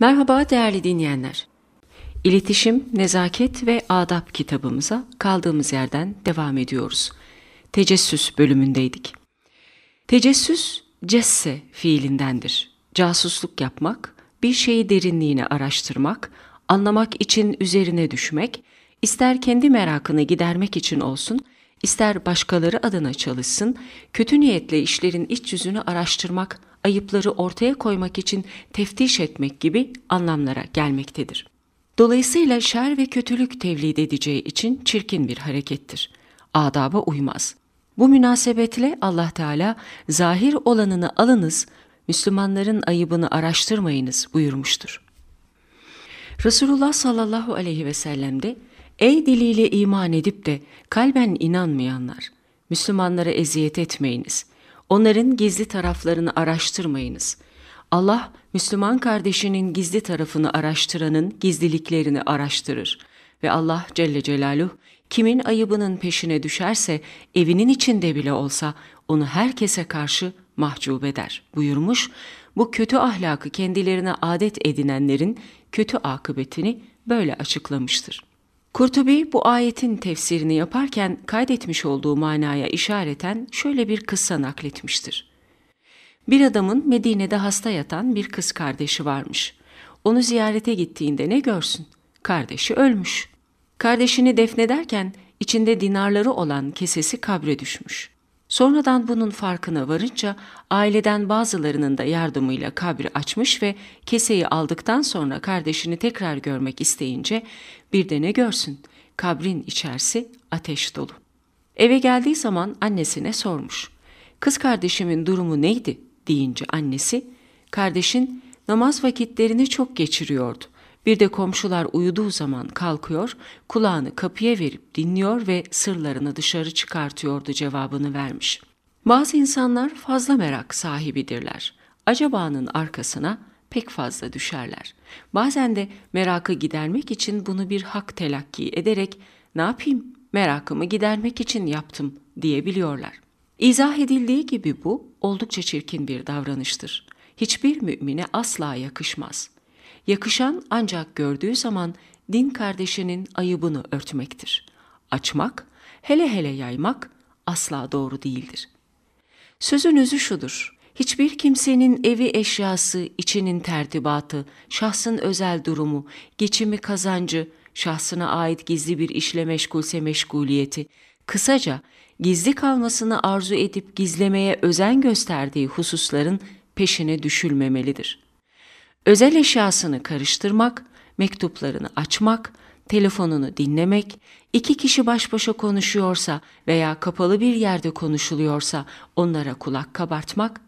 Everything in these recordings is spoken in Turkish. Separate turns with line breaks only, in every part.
Merhaba değerli dinleyenler. İletişim, Nezaket ve Adap kitabımıza kaldığımız yerden devam ediyoruz. Tecessüs bölümündeydik. Tecessüs, cesse fiilindendir. Casusluk yapmak, bir şeyi derinliğine araştırmak, anlamak için üzerine düşmek, ister kendi merakını gidermek için olsun, ister başkaları adına çalışsın, kötü niyetle işlerin iç yüzünü araştırmak ayıpları ortaya koymak için teftiş etmek gibi anlamlara gelmektedir. Dolayısıyla şer ve kötülük tevlid edeceği için çirkin bir harekettir. Adaba uymaz. Bu münasebetle Allah Teala zahir olanını alınız, Müslümanların ayıbını araştırmayınız buyurmuştur. Resulullah sallallahu aleyhi ve sellem de Ey diliyle iman edip de kalben inanmayanlar, Müslümanlara eziyet etmeyiniz.'' Onların gizli taraflarını araştırmayınız. Allah Müslüman kardeşinin gizli tarafını araştıranın gizliliklerini araştırır ve Allah Celle Celaluhu kimin ayıbının peşine düşerse evinin içinde bile olsa onu herkese karşı mahcup eder buyurmuş. Bu kötü ahlakı kendilerine adet edinenlerin kötü akıbetini böyle açıklamıştır. Kurtubi bu ayetin tefsirini yaparken kaydetmiş olduğu manaya işareten şöyle bir kıssa nakletmiştir. Bir adamın Medine'de hasta yatan bir kız kardeşi varmış. Onu ziyarete gittiğinde ne görsün? Kardeşi ölmüş. Kardeşini defnederken içinde dinarları olan kesesi kabre düşmüş. Sonradan bunun farkına varınca aileden bazılarının da yardımıyla kabri açmış ve keseyi aldıktan sonra kardeşini tekrar görmek isteyince bir de ne görsün kabrin içerisi ateş dolu. Eve geldiği zaman annesine sormuş. Kız kardeşimin durumu neydi deyince annesi kardeşin namaz vakitlerini çok geçiriyordu. Bir de komşular uyuduğu zaman kalkıyor, kulağını kapıya verip dinliyor ve sırlarını dışarı çıkartıyordu cevabını vermiş. Bazı insanlar fazla merak sahibidirler. Acaba'nın arkasına pek fazla düşerler. Bazen de merakı gidermek için bunu bir hak telakki ederek ne yapayım merakımı gidermek için yaptım diyebiliyorlar. İzah edildiği gibi bu oldukça çirkin bir davranıştır. Hiçbir mümine asla yakışmaz. Yakışan ancak gördüğü zaman din kardeşinin ayıbını örtmektir. Açmak, hele hele yaymak asla doğru değildir. Sözün özü şudur. Hiçbir kimsenin evi eşyası, içinin tertibatı, şahsın özel durumu, geçimi kazancı, şahsına ait gizli bir işle meşgulse meşguliyeti, kısaca gizli kalmasını arzu edip gizlemeye özen gösterdiği hususların peşine düşülmemelidir.'' Özel eşyasını karıştırmak, mektuplarını açmak, telefonunu dinlemek, iki kişi baş başa konuşuyorsa veya kapalı bir yerde konuşuluyorsa onlara kulak kabartmak,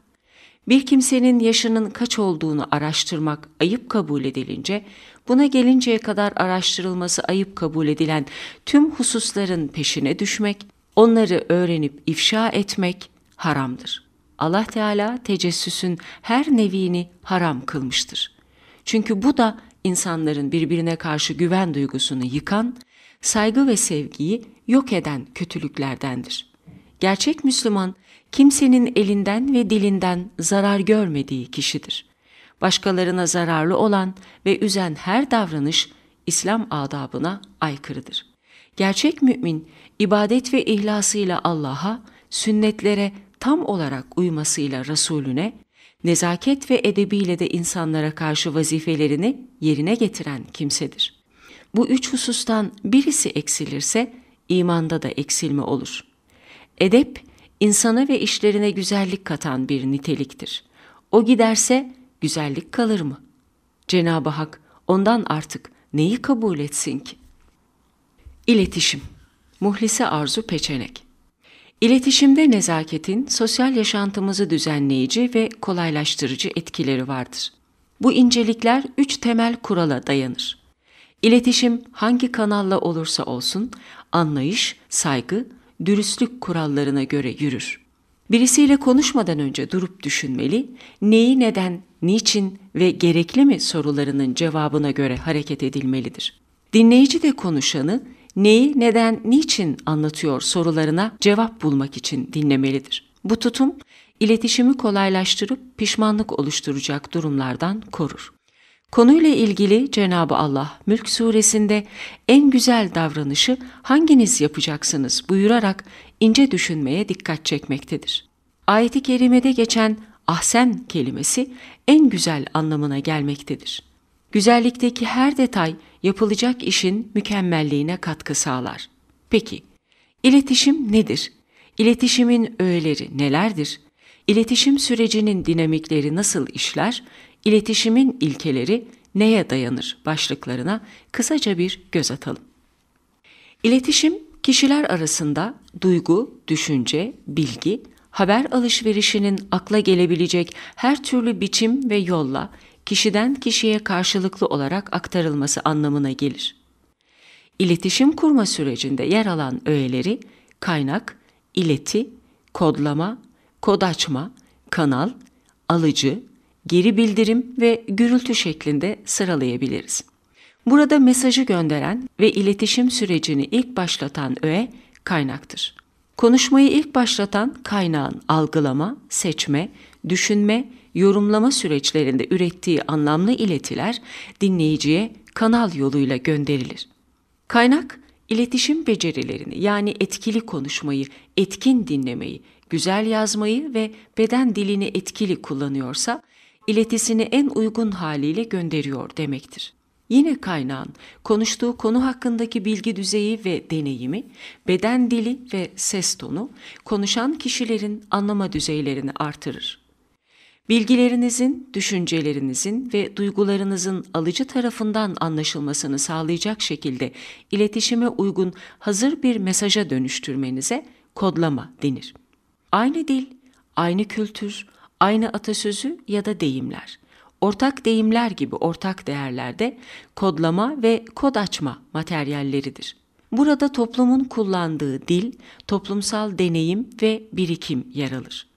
bir kimsenin yaşının kaç olduğunu araştırmak ayıp kabul edilince, buna gelinceye kadar araştırılması ayıp kabul edilen tüm hususların peşine düşmek, onları öğrenip ifşa etmek haramdır. Allah Teala tecessüsün her nevini haram kılmıştır. Çünkü bu da insanların birbirine karşı güven duygusunu yıkan, saygı ve sevgiyi yok eden kötülüklerdendir. Gerçek Müslüman kimsenin elinden ve dilinden zarar görmediği kişidir. Başkalarına zararlı olan ve üzen her davranış İslam adabına aykırıdır. Gerçek mümin ibadet ve ihlasıyla Allah'a, sünnetlere tam olarak uymasıyla Resulüne, nezaket ve edebiyle de insanlara karşı vazifelerini yerine getiren kimsedir. Bu üç husustan birisi eksilirse imanda da eksilme olur. Edep, insana ve işlerine güzellik katan bir niteliktir. O giderse güzellik kalır mı? Cenab-ı Hak ondan artık neyi kabul etsin ki? İletişim Muhlise Arzu Peçenek İletişimde nezaketin sosyal yaşantımızı düzenleyici ve kolaylaştırıcı etkileri vardır. Bu incelikler üç temel kurala dayanır. İletişim hangi kanalla olursa olsun anlayış, saygı, dürüstlük kurallarına göre yürür. Birisiyle konuşmadan önce durup düşünmeli, neyi neden, niçin ve gerekli mi sorularının cevabına göre hareket edilmelidir. Dinleyici de konuşanı neyi, neden, niçin anlatıyor sorularına cevap bulmak için dinlemelidir. Bu tutum iletişimi kolaylaştırıp pişmanlık oluşturacak durumlardan korur. Konuyla ilgili Cenab-ı Allah Mülk suresinde en güzel davranışı hanginiz yapacaksınız buyurarak ince düşünmeye dikkat çekmektedir. Ayeti kerimede geçen ahsen kelimesi en güzel anlamına gelmektedir. Güzellikteki her detay yapılacak işin mükemmelliğine katkı sağlar. Peki, iletişim nedir? İletişimin öğeleri nelerdir? İletişim sürecinin dinamikleri nasıl işler? İletişimin ilkeleri neye dayanır başlıklarına kısaca bir göz atalım. İletişim kişiler arasında duygu, düşünce, bilgi, haber alışverişinin akla gelebilecek her türlü biçim ve yolla kişiden kişiye karşılıklı olarak aktarılması anlamına gelir. İletişim kurma sürecinde yer alan öğeleri kaynak, ileti, kodlama, kod açma, kanal, alıcı, geri bildirim ve gürültü şeklinde sıralayabiliriz. Burada mesajı gönderen ve iletişim sürecini ilk başlatan öğe kaynaktır. Konuşmayı ilk başlatan kaynağın algılama, seçme, düşünme yorumlama süreçlerinde ürettiği anlamlı iletiler dinleyiciye kanal yoluyla gönderilir. Kaynak, iletişim becerilerini yani etkili konuşmayı, etkin dinlemeyi, güzel yazmayı ve beden dilini etkili kullanıyorsa, iletisini en uygun haliyle gönderiyor demektir. Yine kaynağın konuştuğu konu hakkındaki bilgi düzeyi ve deneyimi, beden dili ve ses tonu konuşan kişilerin anlama düzeylerini artırır. Bilgilerinizin, düşüncelerinizin ve duygularınızın alıcı tarafından anlaşılmasını sağlayacak şekilde iletişime uygun hazır bir mesaja dönüştürmenize kodlama denir. Aynı dil, aynı kültür, aynı atasözü ya da deyimler ortak deyimler gibi ortak değerlerde kodlama ve kod açma materyalleridir. Burada toplumun kullandığı dil, toplumsal deneyim ve birikim yer alır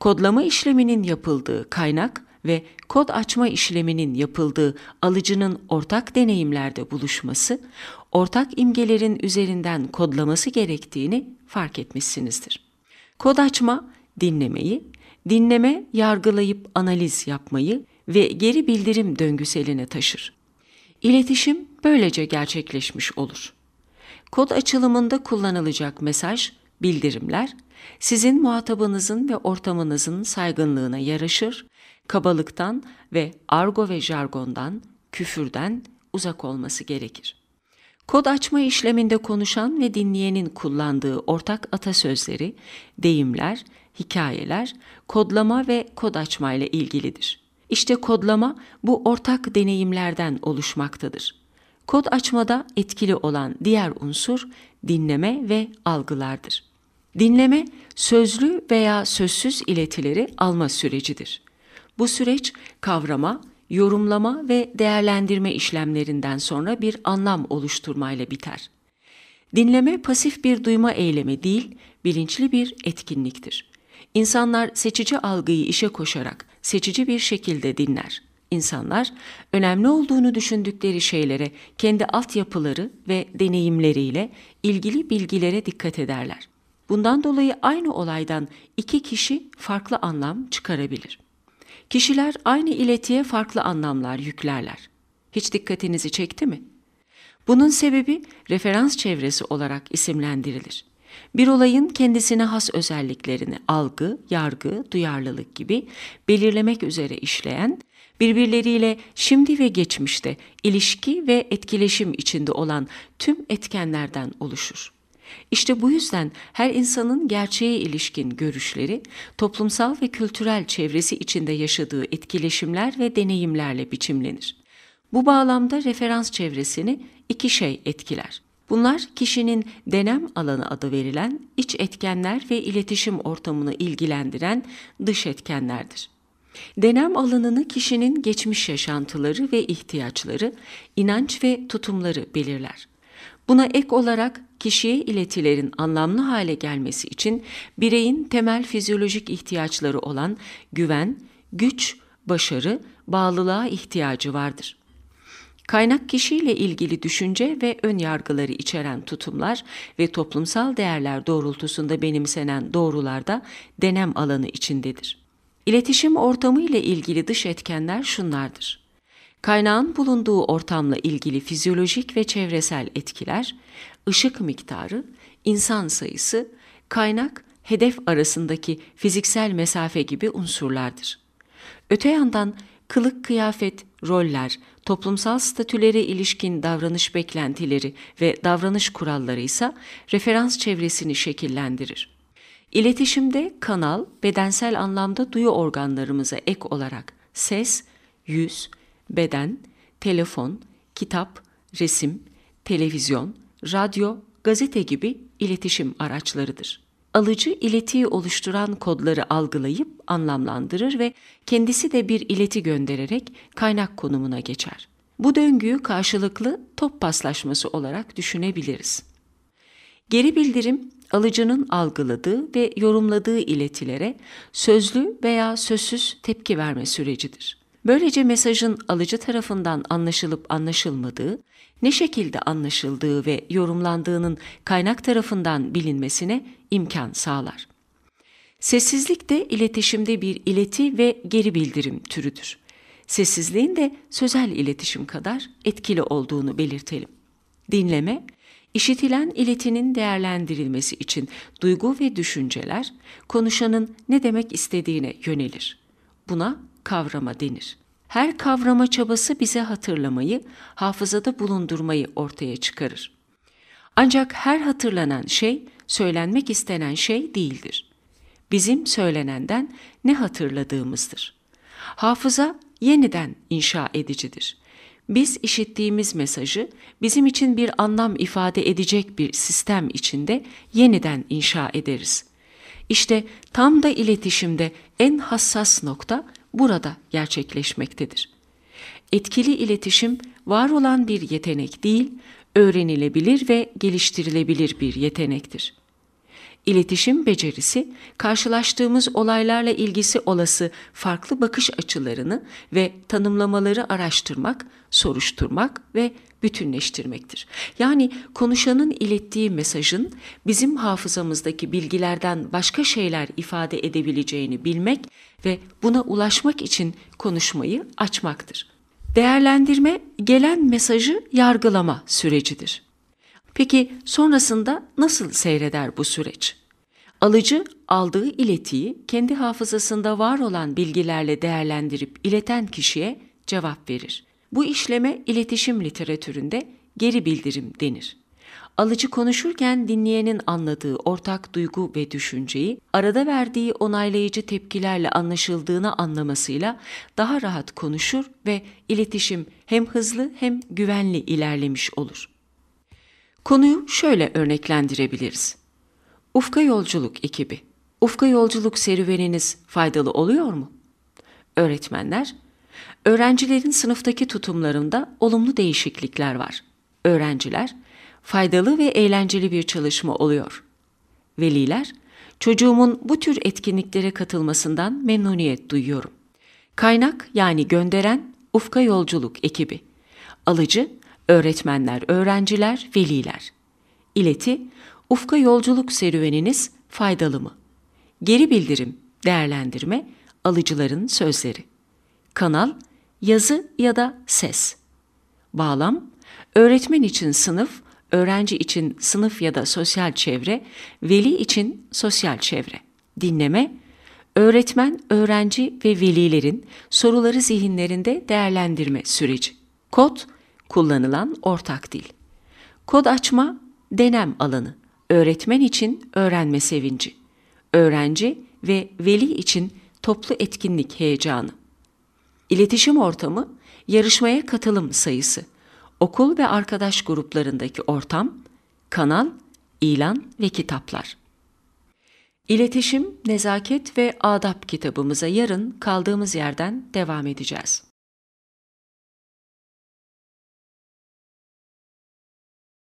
kodlama işleminin yapıldığı kaynak ve kod açma işleminin yapıldığı alıcının ortak deneyimlerde buluşması, ortak imgelerin üzerinden kodlaması gerektiğini fark etmişsinizdir. Kod açma dinlemeyi, dinleme yargılayıp analiz yapmayı ve geri bildirim döngüseline taşır. İletişim böylece gerçekleşmiş olur. Kod açılımında kullanılacak mesaj bildirimler sizin muhatabınızın ve ortamınızın saygınlığına yaraşır, kabalıktan ve argo ve jargondan, küfürden uzak olması gerekir. Kod açma işleminde konuşan ve dinleyenin kullandığı ortak atasözleri, deyimler, hikayeler kodlama ve kod açma ile ilgilidir. İşte kodlama bu ortak deneyimlerden oluşmaktadır. Kod açmada etkili olan diğer unsur dinleme ve algılardır. Dinleme, sözlü veya sözsüz iletileri alma sürecidir. Bu süreç kavrama, yorumlama ve değerlendirme işlemlerinden sonra bir anlam oluşturmayla biter. Dinleme pasif bir duyma eylemi değil, bilinçli bir etkinliktir. İnsanlar seçici algıyı işe koşarak seçici bir şekilde dinler. İnsanlar önemli olduğunu düşündükleri şeylere kendi altyapıları ve deneyimleriyle ilgili bilgilere dikkat ederler. Bundan dolayı aynı olaydan iki kişi farklı anlam çıkarabilir. Kişiler aynı iletiye farklı anlamlar yüklerler. Hiç dikkatinizi çekti mi? Bunun sebebi referans çevresi olarak isimlendirilir. Bir olayın kendisine has özelliklerini algı, yargı, duyarlılık gibi belirlemek üzere işleyen, birbirleriyle şimdi ve geçmişte ilişki ve etkileşim içinde olan tüm etkenlerden oluşur. İşte bu yüzden her insanın gerçeğe ilişkin görüşleri, toplumsal ve kültürel çevresi içinde yaşadığı etkileşimler ve deneyimlerle biçimlenir. Bu bağlamda referans çevresini iki şey etkiler. Bunlar kişinin denem alanı adı verilen iç etkenler ve iletişim ortamını ilgilendiren dış etkenlerdir. Denem alanını kişinin geçmiş yaşantıları ve ihtiyaçları, inanç ve tutumları belirler. Buna ek olarak kişiye iletilerin anlamlı hale gelmesi için bireyin temel fizyolojik ihtiyaçları olan güven, güç, başarı, bağlılığa ihtiyacı vardır. Kaynak kişiyle ilgili düşünce ve ön yargıları içeren tutumlar ve toplumsal değerler doğrultusunda benimsenen doğrularda denem alanı içindedir. İletişim ortamı ile ilgili dış etkenler şunlardır. Kaynağın bulunduğu ortamla ilgili fizyolojik ve çevresel etkiler, ışık miktarı, insan sayısı, kaynak, hedef arasındaki fiziksel mesafe gibi unsurlardır. Öte yandan kılık kıyafet, roller, toplumsal statülere ilişkin davranış beklentileri ve davranış kuralları ise referans çevresini şekillendirir. İletişimde kanal, bedensel anlamda duyu organlarımıza ek olarak ses, yüz, beden, telefon, kitap, resim, televizyon, radyo, gazete gibi iletişim araçlarıdır. Alıcı iletiyi oluşturan kodları algılayıp anlamlandırır ve kendisi de bir ileti göndererek kaynak konumuna geçer. Bu döngüyü karşılıklı top paslaşması olarak düşünebiliriz. Geri bildirim alıcının algıladığı ve yorumladığı iletilere sözlü veya sözsüz tepki verme sürecidir. Böylece mesajın alıcı tarafından anlaşılıp anlaşılmadığı, ne şekilde anlaşıldığı ve yorumlandığının kaynak tarafından bilinmesine imkan sağlar. Sessizlik de iletişimde bir ileti ve geri bildirim türüdür. Sessizliğin de sözel iletişim kadar etkili olduğunu belirtelim. Dinleme, işitilen iletinin değerlendirilmesi için duygu ve düşünceler konuşanın ne demek istediğine yönelir. Buna kavrama denir. Her kavrama çabası bize hatırlamayı, hafızada bulundurmayı ortaya çıkarır. Ancak her hatırlanan şey, söylenmek istenen şey değildir. Bizim söylenenden ne hatırladığımızdır. Hafıza yeniden inşa edicidir. Biz işittiğimiz mesajı bizim için bir anlam ifade edecek bir sistem içinde yeniden inşa ederiz.'' İşte tam da iletişimde en hassas nokta burada gerçekleşmektedir. Etkili iletişim var olan bir yetenek değil, öğrenilebilir ve geliştirilebilir bir yetenektir. İletişim becerisi, karşılaştığımız olaylarla ilgisi olası farklı bakış açılarını ve tanımlamaları araştırmak, soruşturmak ve bütünleştirmektir. Yani konuşanın ilettiği mesajın bizim hafızamızdaki bilgilerden başka şeyler ifade edebileceğini bilmek ve buna ulaşmak için konuşmayı açmaktır. Değerlendirme gelen mesajı yargılama sürecidir. Peki sonrasında nasıl seyreder bu süreç? Alıcı aldığı iletiyi kendi hafızasında var olan bilgilerle değerlendirip ileten kişiye cevap verir. Bu işleme iletişim literatüründe geri bildirim denir. Alıcı konuşurken dinleyenin anladığı ortak duygu ve düşünceyi arada verdiği onaylayıcı tepkilerle anlaşıldığını anlamasıyla daha rahat konuşur ve iletişim hem hızlı hem güvenli ilerlemiş olur. Konuyu şöyle örneklendirebiliriz. Ufka Yolculuk ekibi. Ufka Yolculuk serüveniniz faydalı oluyor mu? Öğretmenler Öğrencilerin sınıftaki tutumlarında olumlu değişiklikler var. Öğrenciler faydalı ve eğlenceli bir çalışma oluyor. Veliler çocuğumun bu tür etkinliklere katılmasından memnuniyet duyuyorum. Kaynak yani gönderen Ufka Yolculuk ekibi. Alıcı öğretmenler, öğrenciler, veliler. İleti Ufka Yolculuk serüveniniz faydalı mı? Geri bildirim, değerlendirme, alıcıların sözleri kanal, yazı ya da ses. Bağlam, öğretmen için sınıf, öğrenci için sınıf ya da sosyal çevre, veli için sosyal çevre. Dinleme, öğretmen, öğrenci ve velilerin soruları zihinlerinde değerlendirme süreci. Kod, kullanılan ortak dil. Kod açma, denem alanı. Öğretmen için öğrenme sevinci. Öğrenci ve veli için toplu etkinlik heyecanı. İletişim ortamı, yarışmaya katılım sayısı, okul ve arkadaş gruplarındaki ortam, kanal, ilan ve kitaplar. İletişim, Nezaket ve Adap kitabımıza yarın kaldığımız yerden devam edeceğiz.